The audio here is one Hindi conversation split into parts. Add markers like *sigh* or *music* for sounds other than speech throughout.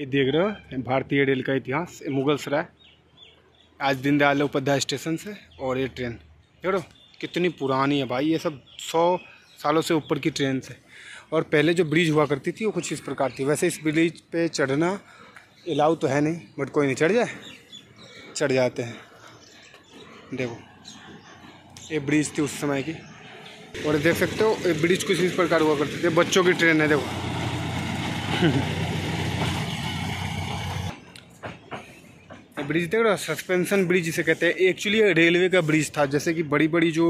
ये देख रहे हो भारतीय रेल का इतिहास मुग़ल सराय आज दीनदयाल उपाध्याय स्टेशन से और ये ट्रेन देख रहे कितनी पुरानी है भाई ये सब सौ सालों से ऊपर की ट्रेन से और पहले जो ब्रिज हुआ करती थी वो कुछ इस प्रकार थी वैसे इस ब्रिज पे चढ़ना अलाउ तो है नहीं बट कोई नहीं चढ़ जाए चढ़ जाते हैं देखो ये ब्रिज थी उस समय की और देख सकते हो ये ब्रिज कुछ इस प्रकार हुआ करते थे बच्चों की ट्रेन है देखो *laughs* ब्रिज देख रहे हो सस्पेंशन ब्रिज जिसे कहते हैं एक्चुअली रेलवे का ब्रिज था जैसे कि बड़ी बड़ी जो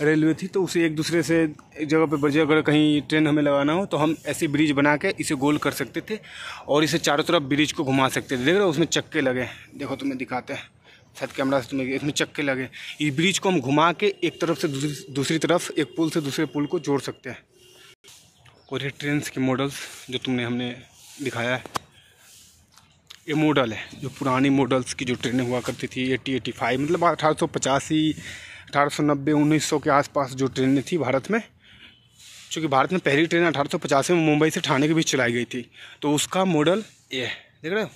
रेलवे थी तो उसे एक दूसरे से एक जगह पे बजे अगर कहीं ट्रेन हमें लगाना हो तो हम ऐसे ब्रिज बना के इसे गोल कर सकते थे और इसे चारों तरफ ब्रिज को घुमा सकते थे देख रहे हो उसमें चक्के लगे देखो तुम्हें दिखाते हैं शायद कैमरा से तुम्हें इसमें चक्के लगे इस ब्रिज को हम घुमा के एक तरफ से दूसरी तरफ एक पुल से दूसरे पुल को जोड़ सकते हैं और ये ट्रेन के मॉडल्स जो तुमने हमने दिखाया है ये मॉडल है जो पुरानी मॉडल्स की जो ट्रेनें हुआ करती थी एटी एटी फाइव मतलब अठारह सौ पचासी अठारह सौ नब्बे उन्नीस सौ के आसपास जो ट्रेनें थी भारत में चूँकि भारत में पहली ट्रेन अठारह सौ में मुंबई से ठाणे के बीच चलाई गई थी तो उसका मॉडल ये है देख रहे हो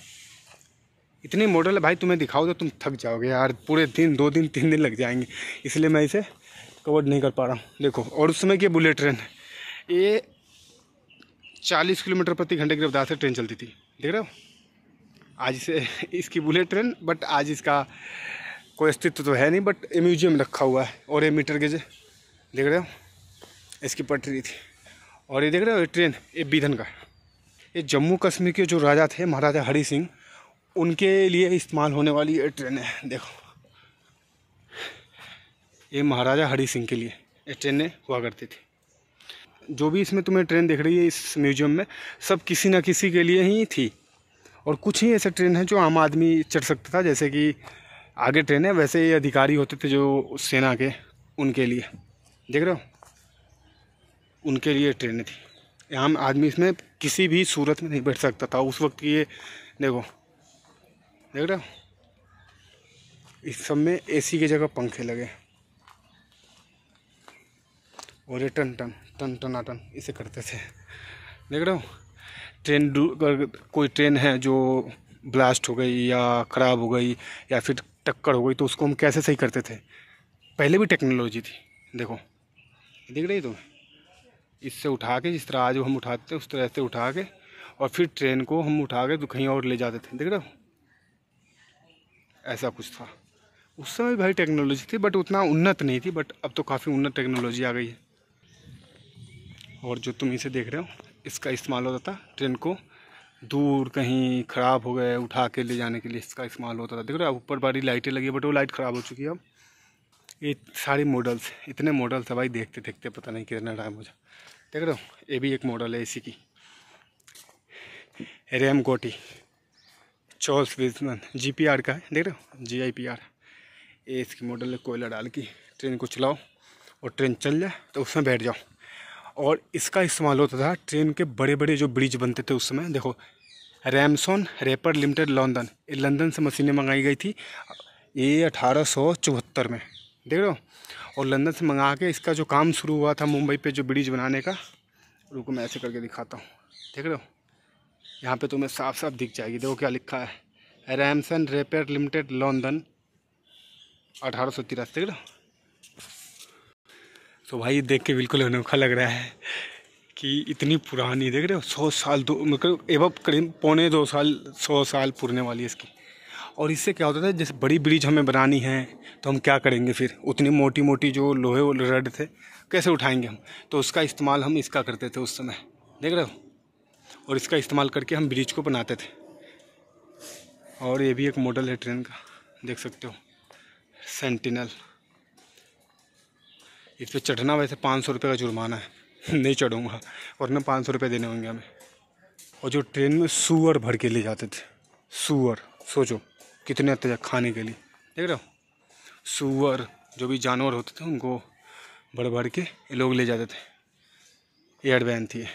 इतने मॉडल है भाई तुम्हें दिखाओ तो तुम थक जाओगे यार पूरे दिन दो दिन तीन दिन लग जाएंगे इसलिए मैं इसे कवर नहीं कर पा रहा हूँ देखो और उस समय की बुलेट ट्रेन ये चालीस किलोमीटर प्रति घंटे की रफ्तार से ट्रेन चलती थी देख रहे हो आज से इसकी बुलेट ट्रेन बट आज इसका कोई अस्तित्व तो है नहीं बट ये म्यूजियम रखा हुआ है और ये मीटर गेज देख रहे हो इसकी पटरी थी और ये देख रहे हो ये ट्रेन ये बीधन का ये जम्मू कश्मीर के जो राजा थे महाराजा हरी सिंह उनके लिए इस्तेमाल होने वाली ये ट्रेन है देखो ये महाराजा हरी सिंह के लिए ये ट्रेनें हुआ करती थी जो भी इसमें तुम्हें ट्रेन देख रही है इस म्यूजियम में सब किसी न किसी के लिए ही थी और कुछ ही ऐसे ट्रेन हैं जो आम आदमी चढ़ सकता था जैसे कि आगे ट्रेन है वैसे ही अधिकारी होते थे जो सेना के उनके लिए देख रहे हो उनके लिए ट्रेनें थी आम आदमी इसमें किसी भी सूरत में नहीं बैठ सकता था उस वक्त ये देखो देख रहे हो इस सब में एसी की जगह पंखे लगे और ये टन टन टन टन इसे करते थे देख रहे हो ट्रेन अगर कोई ट्रेन है जो ब्लास्ट हो गई या ख़राब हो गई या फिर टक्कर हो गई तो उसको हम कैसे सही करते थे पहले भी टेक्नोलॉजी थी देखो देख रही तुम इससे उठा के जिस तरह आज हम उठाते थे उस तरह से उठा के और फिर ट्रेन को हम उठा के कहीं और ले जाते थे देख रहे हो ऐसा कुछ था उस समय भाई टेक्नोलॉजी थी बट उतना उन्नत नहीं थी बट अब तो काफ़ी उन्नत टेक्नोलॉजी आ गई है और जो तुम इसे देख रहे हो इसका इस्तेमाल होता था ट्रेन को दूर कहीं ख़राब हो गए उठा के ले जाने के लिए इसका इस्तेमाल होता था देख रहे हो ऊपर बड़ी लाइटें लगी बट वो लाइट ख़राब हो चुकी है अब ये सारे मॉडल्स इतने मॉडल्स है भाई देखते देखते पता नहीं कितना टाइम हो जाए देख रहे हो ये भी एक मॉडल है इसी की रैम कोटी चौल्स विजमन जी पी आर का है देख रहे हो जी आई पी आर ये इसकी मॉडल है कोयला डाल की ट्रेन को चलाओ और ट्रेन चल जाए तो उसमें बैठ जाओ और इसका इस्तेमाल होता था ट्रेन के बड़े बड़े जो ब्रिज बनते थे उस समय देखो रैमसोन रेपर लिमिटेड लंदन ये लंदन से मशीनें मंगाई गई थी ये अठारह में देख लो और लंदन से मंगा के इसका जो काम शुरू हुआ था मुंबई पे जो ब्रिज बनाने का रुको मैं ऐसे करके दिखाता हूँ देख लो यहाँ पे तुम्हें साफ साफ दिख जाएगी देखो क्या लिखा है रैमसन रेपर लिमिटेड लंदन अठारह सौ तिरासी देख लो तो भाई देख के बिल्कुल अनोखा लग रहा है कि इतनी पुरानी देख रहे हो सौ साल दो मतलब एवं करीब पौने दो साल सौ साल पुरने वाली है इसकी और इससे क्या होता था जैसे बड़ी ब्रिज हमें बनानी है तो हम क्या करेंगे फिर उतनी मोटी मोटी जो लोहे वो रड थे कैसे उठाएंगे हम तो उसका इस्तेमाल हम इसका करते थे उस समय देख रहे हो और इसका इस्तेमाल करके हम ब्रिज को बनाते थे और ये भी एक मॉडल है ट्रेन का देख सकते हो सेंटिनल इस पर तो चढ़ना वैसे पाँच सौ रुपये का जुर्माना है *laughs* नहीं चढ़ूँगा और ना पाँच सौ रुपये देने होंगे हमें और जो ट्रेन में सुअर भर के ले जाते थे सुअर सोचो कितने आते खाने के लिए देख रहे हो सूअर जो भी जानवर होते थे उनको भर भर के लोग ले जाते थे एयर वैन थी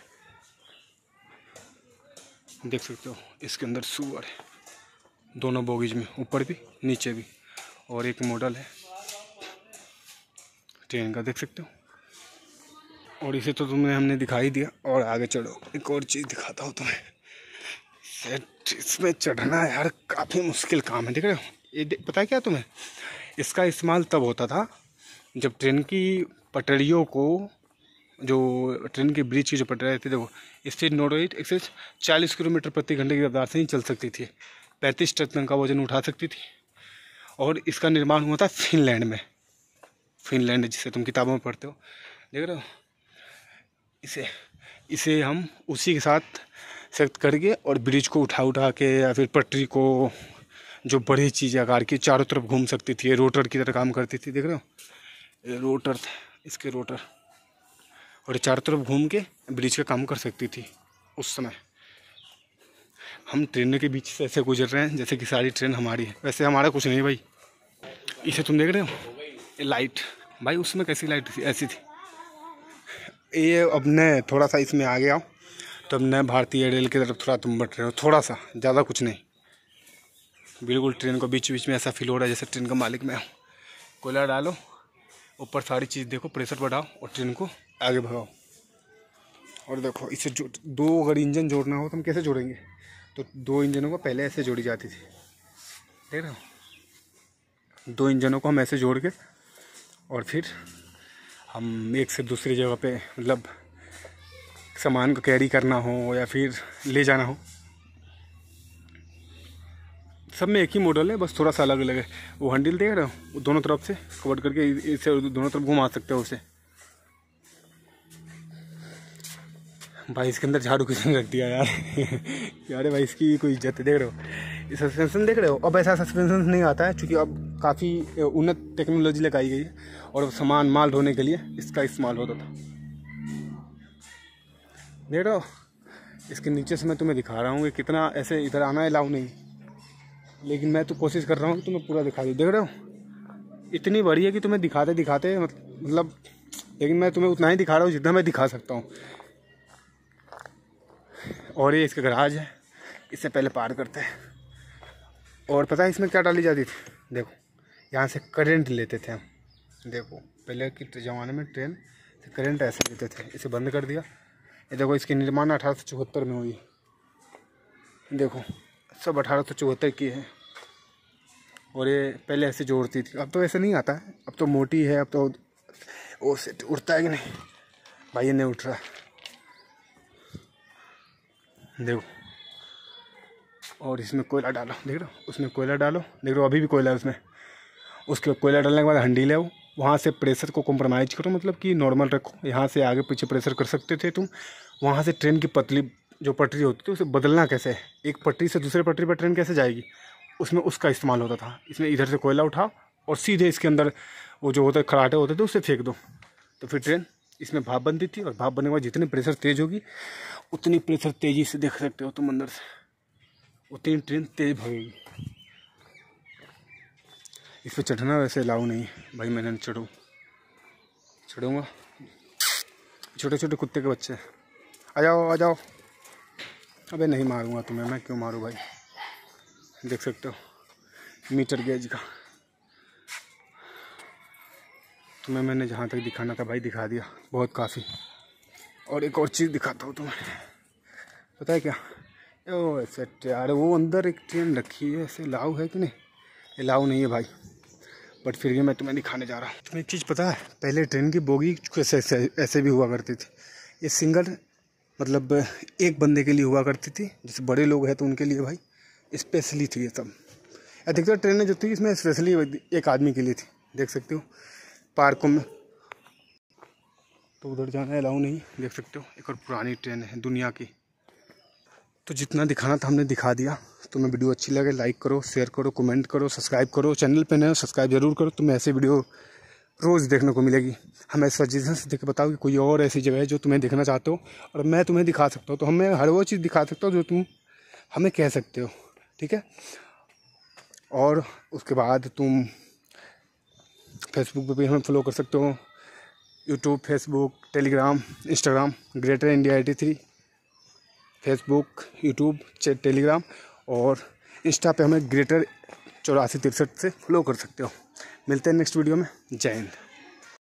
देख सकते हो इसके अंदर सुअर है दोनों बोगीज में ऊपर भी नीचे भी और एक मॉडल है ट्रेन का देख सकते हो और इसे तो तुम्हें हमने दिखाई दिया और आगे चढ़ो एक और चीज़ दिखाता हूँ तुम्हें इसमें चढ़ना यार काफ़ी मुश्किल काम है देख रहे हो ये पता है क्या तुम्हें इसका इस्तेमाल तब होता था जब ट्रेन की पटरियों को जो ट्रेन के ब्रिज की जो पटरियाँ थी देखो इससे नोडोइट एक सौ चालीस किलोमीटर प्रति घंटे की रफ्तार से ही चल सकती थी पैंतीस टन का वजन उठा सकती थी और इसका निर्माण हुआ था फिनलैंड में फिनलैंड जिसे तुम किताबों में पढ़ते हो देख रहे हो इसे इसे हम उसी के साथ सेक्ट करके और ब्रिज को उठा उठा के या फिर पटरी को जो बड़ी चीज़ आकार की चारों तरफ घूम सकती थी रोटर की तरह काम करती थी देख रहे हो रोटर था इसके रोटर और चारों तरफ घूम के ब्रिज का काम कर सकती थी उस समय हम ट्रेनों के बीच से ऐसे गुजर रहे हैं जैसे कि सारी ट्रेन हमारी है वैसे हमारा कुछ नहीं भाई इसे तुम देख रहे हो लाइट भाई उसमें कैसी लाइट थी ऐसी थी ये अब नए थोड़ा सा इसमें आ गया तो अब नए भारतीय रेल की तरफ थोड़ा तुम बट रहे हो थोड़ा सा ज़्यादा कुछ नहीं बिल्कुल ट्रेन को बीच बीच में ऐसा फील हो रहा है जैसे ट्रेन का मालिक मैं हूँ कोयला डालो ऊपर सारी चीज़ देखो प्रेशर बढ़ाओ और ट्रेन को आगे भगाओ और देखो इसे जो दो अगर इंजन जोड़ना हो तो हम कैसे जोड़ेंगे तो दो इंजनों को पहले ऐसे जोड़ी जाती थी देख रहे हो दो इंजनों को हम ऐसे जोड़ के और फिर हम एक से दूसरी जगह पे मतलब सामान को कैरी करना हो या फिर ले जाना हो सब में एक ही मॉडल है बस थोड़ा सा अलग अलग है वो हंडिल देख रहे हो दोनों तरफ से कवर करके इसे दोनों तरफ घुमा सकते हो उसे भाई इसके अंदर झाड़ू किसी ने रख दिया यार *laughs* यार भाई इसकी कोई इज्जत देख रहे हो सस्पेंशन देख रहे हो अब ऐसा सस्पेंशन नहीं आता है क्योंकि अब काफ़ी उन्नत टेक्नोलॉजी लगाई गई है और सामान माल ढोने के लिए इसका इस्तेमाल होता था देख रहे हो इसके नीचे से मैं तुम्हें दिखा रहा हूँ कि कितना ऐसे इधर आना अलाउ नहीं लेकिन मैं तो कोशिश कर रहा हूँ तुम्हें पूरा दिखा दूँ देख रहे हो इतनी बड़ी है कि तुम्हें दिखाते दिखाते मतलब लेकिन मैं तुम्हें उतना ही दिखा रहा हूँ जितना मैं दिखा सकता हूँ और ये इसका गराज है इससे पहले पार करते हैं और पता है इसमें क्या डाली जाती थी देखो यहाँ से करंट लेते थे हम देखो पहले के ज़माने में ट्रेन से करंट ऐसे लेते थे इसे बंद कर दिया ये देखो इसकी निर्माण अठारह में हुई देखो सब अठारह की है और ये पहले ऐसे जोड़ती थी अब तो ऐसे नहीं आता है अब तो मोटी है अब तो वो सेट उठता है कि नहीं भाई ये नहीं उठ रहा देखो और इसमें कोयला डालो देख रहे हो उसमें कोयला डालो देख रहे हो अभी भी कोयला है उसमें उसके कोयला डालने के बाद हंडी ले वहाँ से प्रेशर को कॉम्प्रोमाइज़ करो मतलब कि नॉर्मल रखो यहाँ से आगे पीछे प्रेशर कर सकते थे तुम वहाँ से ट्रेन की पतली जो पटरी होती थी उसे बदलना कैसे है एक पटरी से दूसरे पटरी पर ट्रेन कैसे जाएगी उसमें उसका इस्तेमाल होता था इसमें इधर से कोयला उठाओ और सीधे इसके अंदर वो जो होता है खराटे होते थे उसे फेंक दो तो फिर ट्रेन इसमें भाप बनती थी और भाप बनने के बाद जितनी प्रेशर तेज़ होगी उतनी प्रेशर तेज़ी से देख सकते हो तुम अंदर से उतनी ट्रेन तेज़ भागेगी इस पर चढ़ना वैसे अलाउ नहीं भाई मैंने चढ़ू चढ़ूँ चढ़ूँगा छोटे छोटे कुत्ते के बच्चे आ जाओ आ जाओ अबे नहीं मारूंगा तुम्हें मैं क्यों मारूँ भाई देख सकते हो मीटर गेज का तुम्हें मैंने जहाँ तक दिखाना था भाई दिखा दिया बहुत काफ़ी और एक और चीज़ दिखाता हूँ तुम्हें पता है क्या ओ ऐसे यार वो अंदर एक ट्रेन रखी है ऐसे लाव है कि नहीं ये लाव नहीं है भाई बट फिर भी मैं तुम्हें दिखाने जा रहा हूँ तुम्हें एक चीज़ पता है पहले ट्रेन की बोगी ऐसे ऐसे ऐसे भी हुआ करती थी ये सिंगल मतलब एक बंदे के लिए हुआ करती थी जैसे बड़े लोग हैं तो उनके लिए भाई स्पेशली थी ये सब अधिकतर ट्रेनें जो थी इसमें स्पेशली एक आदमी के लिए थी देख सकते हो पार्कों में तो उधर जाना अलाउ नहीं देख सकते हो एक और पुरानी ट्रेन है दुनिया की तो जितना दिखाना था हमने दिखा दिया तो मैं वीडियो अच्छी लगे लाइक करो शेयर करो कमेंट करो सब्सक्राइब करो चैनल पे नए हो सब्सक्राइब जरूर करो तुम्हें ऐसे वीडियो रोज़ देखने को मिलेगी हमें सजेशन से देख बताओ कि कोई और ऐसी जगह है जो तुम्हें देखना चाहते हो और मैं तुम्हें दिखा सकता हूँ तो हमें हर वो चीज़ दिखा सकता हूँ जो तुम हमें कह सकते हो ठीक है और उसके बाद तुम फेसबुक पर भी हमें फॉलो कर सकते हो YouTube Facebook Telegram Instagram greater India eighty three Facebook YouTube Telegram और इंस्टा पे हमें ग्रेटर चौरासी तिरसठ से फॉलो कर सकते हो मिलते हैं नेक्स्ट वीडियो में जय हिंद